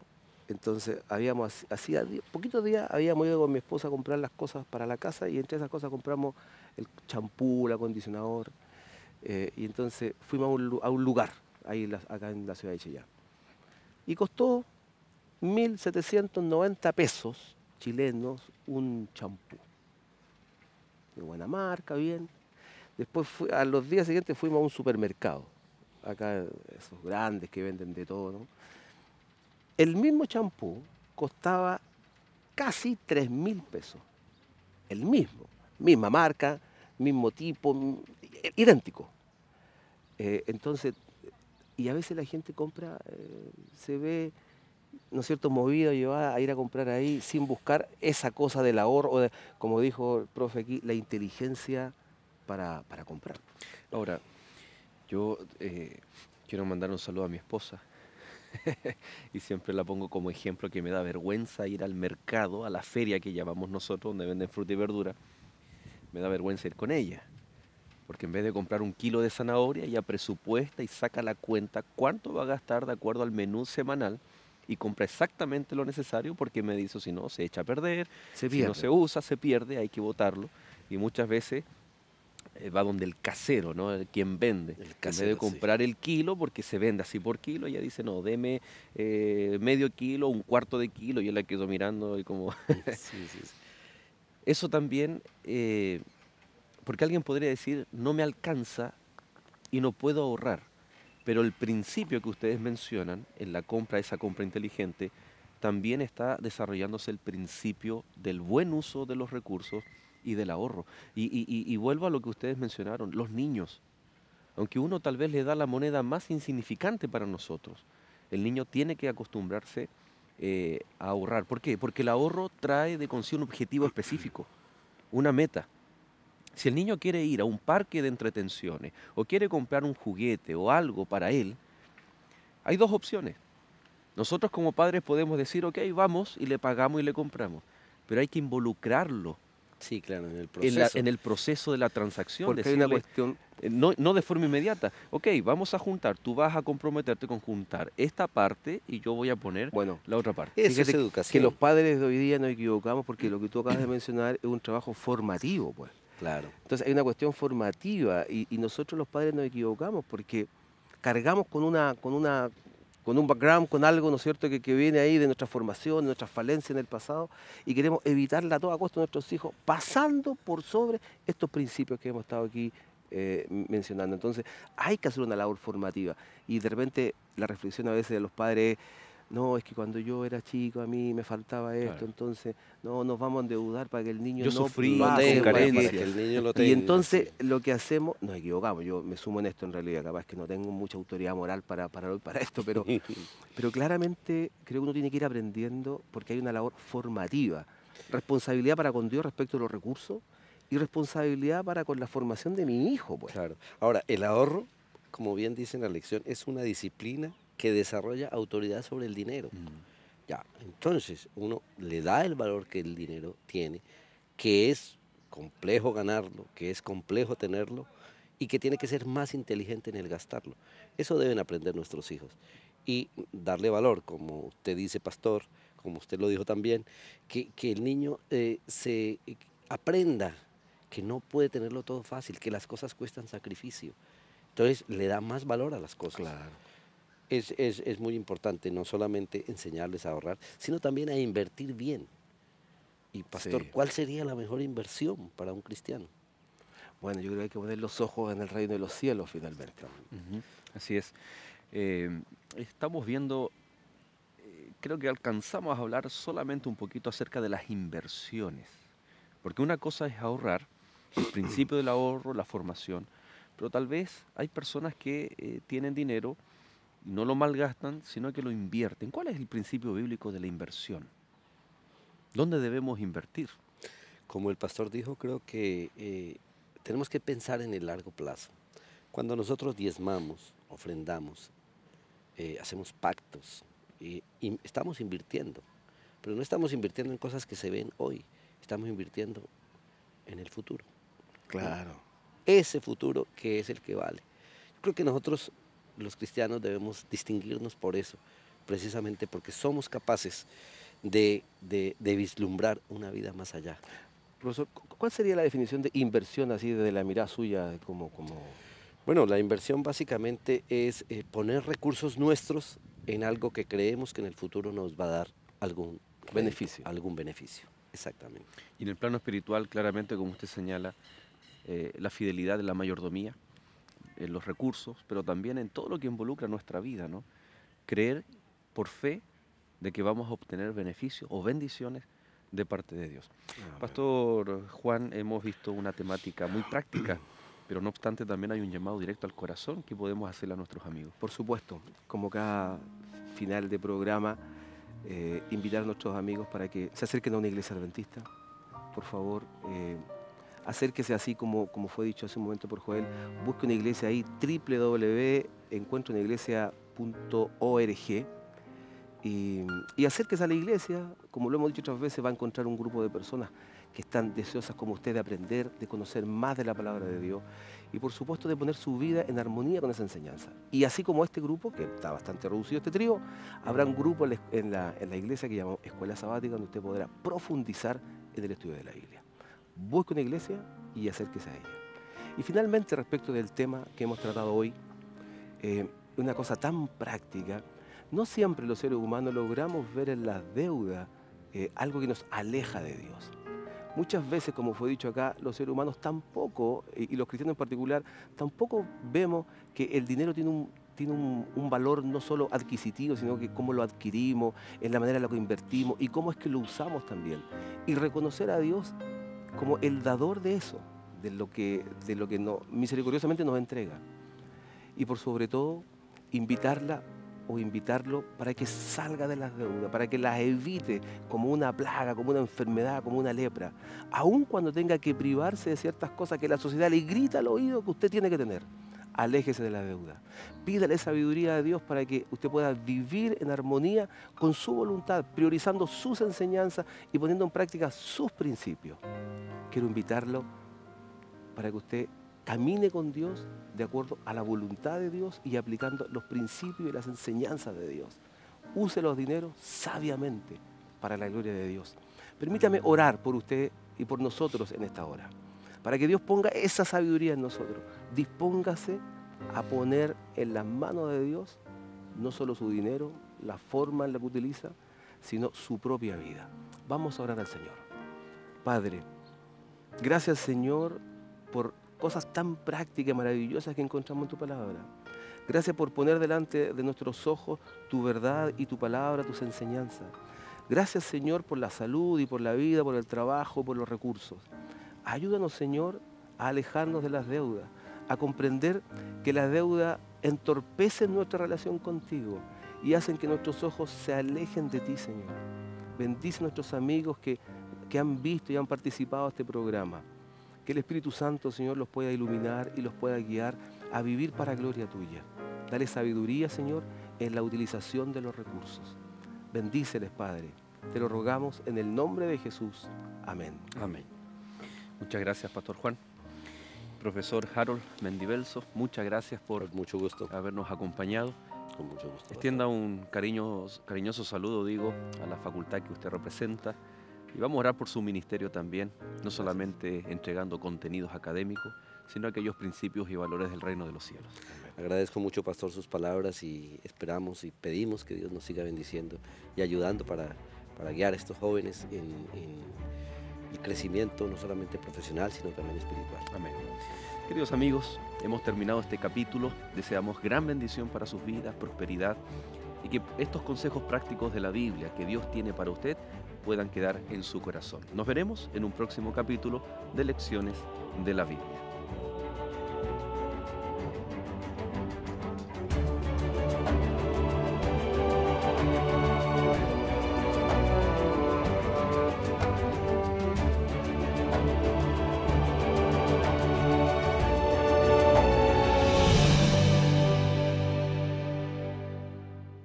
entonces, habíamos, hacía poquitos días habíamos ido con mi esposa a comprar las cosas para la casa y entre esas cosas compramos el champú, el acondicionador. Eh, y entonces fuimos a un, lugar, ahí acá en la ciudad de Chillán. Y costó 1.790 pesos chilenos un champú. De buena marca, bien. Después, a los días siguientes fuimos a un supermercado, acá esos grandes que venden de todo, ¿no? El mismo champú costaba casi 3 mil pesos. El mismo. Misma marca, mismo tipo, idéntico. Eh, entonces, y a veces la gente compra, eh, se ve, ¿no es cierto?, movida, llevada a ir a comprar ahí sin buscar esa cosa de ahorro, o de, como dijo el profe aquí, la inteligencia para, comprar. Ahora, yo eh, quiero mandar un saludo a mi esposa. y siempre la pongo como ejemplo que me da vergüenza ir al mercado, a la feria que llamamos nosotros, donde venden fruta y verdura. Me da vergüenza ir con ella. Porque en vez de comprar un kilo de zanahoria, ella presupuesta y saca la cuenta cuánto va a gastar de acuerdo al menú semanal y compra exactamente lo necesario porque me dice si no se echa a perder, se si no se usa, se pierde, hay que botarlo. Y muchas veces eh, va donde el casero, ¿no? Quien vende. El en vez de comprar el kilo, porque se vende así por kilo, ella dice, no, deme eh, medio kilo, un cuarto de kilo, yo la quedo mirando y como... sí, sí, Eso también, eh, porque alguien podría decir, no me alcanza y no puedo ahorrar, pero el principio que ustedes mencionan en la compra, esa compra inteligente, también está desarrollándose el principio del buen uso de los recursos y del ahorro. Y, vuelvo a lo que ustedes mencionaron, los niños. Aunque uno tal vez le da la moneda más insignificante para nosotros, el niño tiene que acostumbrarse eh, a ahorrar. ¿Por qué? Porque el ahorro trae de consigo un objetivo específico, una meta. Si el niño quiere ir a un parque de entretenciones o quiere comprar un juguete o algo para él, hay dos opciones. Nosotros como padres podemos decir, ok, vamos y le pagamos y le compramos, pero hay que involucrarlo Sí, claro, en el proceso. En, el proceso de la transacción. Porque una cuestión... Eh, no, de forma inmediata. Ok, vamos a juntar, tú vas a comprometerte con juntar esta parte y yo voy a poner bueno, la otra parte. Esa es educación. Que los padres de hoy día nos equivocamos porque lo que tú acabas de mencionar es un trabajo formativo, pues. Claro. Entonces hay una cuestión formativa y, nosotros los padres nos equivocamos porque cargamos con una, con una, con un background, con algo, ¿no es cierto?, que, que viene ahí de nuestra formación, de nuestras falencias en el pasado, y queremos evitarla a toda costa a nuestros hijos, pasando por sobre estos principios que hemos estado aquí eh, mencionando. Entonces, hay que hacer una labor formativa, y de repente la reflexión a veces de los padres es, no, es que cuando yo era chico a mí me faltaba esto, entonces, no, nos vamos a endeudar para que el niño yo no sufrí, lo tenga, para que el niño lo tenga. Y entonces lo que hacemos, nos equivocamos, yo me sumo en esto en realidad, capaz que no tengo mucha autoridad moral para, para, para esto, pero, pero claramente creo que uno tiene que ir aprendiendo porque hay una labor formativa, responsabilidad para con Dios respecto a los recursos y responsabilidad para con la formación de mi hijo. Pues. Claro. Ahora, el ahorro, como bien dice en la lección, es una disciplina que desarrolla autoridad sobre el dinero. Ya, entonces uno le da el valor que el dinero tiene, que es complejo ganarlo, que es complejo tenerlo y que tiene que ser más inteligente en el gastarlo. Eso deben aprender nuestros hijos y darle valor, como usted dice, pastor, como usted lo dijo también, que, que el niño eh, se aprenda que no puede tenerlo todo fácil, que las cosas cuestan sacrificio. Entonces le da más valor a las cosas. Claro es, muy importante no solamente enseñarles a ahorrar, sino también a invertir bien. Y pastor, ¿cuál sería la mejor inversión para un cristiano? Bueno, yo creo que hay que poner los ojos en el reino de los cielos finalmente. Así es. Eh, estamos viendo, eh, creo que alcanzamos a hablar solamente un poquito acerca de las inversiones. Porque una cosa es ahorrar, el principio del ahorro, la formación, pero tal vez hay personas que eh, tienen dinero no lo malgastan, sino que lo invierten. ¿Cuál es el principio bíblico de la inversión? ¿Dónde debemos invertir? Como el pastor dijo, creo que eh, tenemos que pensar en el largo plazo. Cuando nosotros diezmamos, ofrendamos, eh, hacemos pactos, eh, estamos invirtiendo, pero no estamos invirtiendo en cosas que se ven hoy, estamos invirtiendo en el futuro. Claro. Ese futuro que es el que vale. creo que nosotros los cristianos debemos distinguirnos por eso, precisamente porque somos capaces de, vislumbrar una vida más allá. Profesor, ¿cuál sería la definición de inversión así desde la mirada suya? Como, como... Bueno, la inversión básicamente es eh, poner recursos nuestros en algo que creemos que en el futuro nos va a dar algún beneficio. algún beneficio, exactamente. Y en el plano espiritual, claramente, como usted señala, eh, la fidelidad, de la mayordomía, en los recursos, pero también en todo lo que involucra nuestra vida, ¿no? Creer por fe de que vamos a obtener beneficios o bendiciones de parte de Dios. Pastor Juan, hemos visto una temática muy práctica, pero no obstante también hay un llamado directo al corazón que podemos hacer a nuestros amigos. Por supuesto, como cada final de programa, eh, invitar a nuestros amigos para que se acerquen a una iglesia adventista. Por favor, eh, acérquese así como, como fue dicho hace un momento por Joel, busque una iglesia ahí, www.encuentrounaiglesia.org y, acérquese a la iglesia, como lo hemos dicho otras veces, va a encontrar un grupo de personas que están deseosas como usted de aprender, de conocer más de la palabra de Dios y por supuesto de poner su vida en armonía con esa enseñanza. Y así como este grupo, que está bastante reducido este trío, habrá un grupo en la, en la iglesia que llamamos Escuela Sabática donde usted podrá profundizar en el estudio de la Biblia busque una iglesia y acérquese a ella. Y finalmente, respecto del tema que hemos tratado hoy, eh, una cosa tan práctica, no siempre los seres humanos logramos ver en la deuda eh, algo que nos aleja de Dios. Muchas veces, como fue dicho acá, los seres humanos tampoco, y los cristianos en particular, tampoco vemos que el dinero tiene un, tiene un, un valor no solo adquisitivo, sino que cómo lo adquirimos, en la manera en la que invertimos y cómo es que lo usamos también. Y reconocer a Dios como el dador de eso, de lo que, de lo que no, misericordiosamente nos entrega. Y por sobre todo, invitarla o invitarlo para que salga de las deudas, para que las evite como una plaga, como una enfermedad, como una lepra, aun cuando tenga que privarse de ciertas cosas que la sociedad le grita al oído que usted tiene que tener aléjese de la deuda. Pídale sabiduría a Dios para que usted pueda vivir en armonía con su voluntad, priorizando sus enseñanzas y poniendo en práctica sus principios. Quiero invitarlo para que usted camine con Dios de acuerdo a la voluntad de Dios y aplicando los principios y las enseñanzas de Dios. Use los dineros sabiamente para la gloria de Dios. Permítame orar por usted y por nosotros en esta hora, para que Dios ponga esa sabiduría en nosotros dispóngase a poner en las manos de Dios no solo su dinero, la forma en la que utiliza, sino su propia vida. Vamos a orar al Señor. Padre, gracias Señor por cosas tan prácticas y maravillosas que encontramos en tu palabra. Gracias por poner delante de nuestros ojos tu verdad y tu palabra, tus enseñanzas. Gracias Señor por la salud y por la vida, por el trabajo, por los recursos. Ayúdanos Señor a alejarnos de las deudas a comprender que la deuda entorpece nuestra relación contigo y hacen que nuestros ojos se alejen de ti, Señor. Bendice a nuestros amigos que, han visto y han participado a este programa. Que el Espíritu Santo, Señor, los pueda iluminar y los pueda guiar a vivir para gloria tuya. Dale sabiduría, Señor, en la utilización de los recursos. Bendíceles, Padre. Te lo rogamos en el nombre de Jesús. Amén. Amén. Muchas gracias, Pastor Juan. Profesor Harold Mendibelso, muchas gracias por, mucho gusto. habernos acompañado. Con mucho gusto. Extienda un cariñoso saludo, digo, a la facultad que usted representa. Y vamos a orar por su ministerio también, no solamente entregando contenidos académicos, sino aquellos principios y valores del reino de los cielos. Agradezco mucho, Pastor, sus palabras y esperamos y pedimos que Dios nos siga bendiciendo y ayudando para, guiar a estos jóvenes en el crecimiento no solamente profesional, sino también espiritual. Amén. Queridos amigos, hemos terminado este capítulo. Deseamos gran bendición para sus vidas, prosperidad y que estos consejos prácticos de la Biblia que Dios tiene para usted puedan quedar en su corazón. Nos veremos en un próximo capítulo de Lecciones de la Biblia.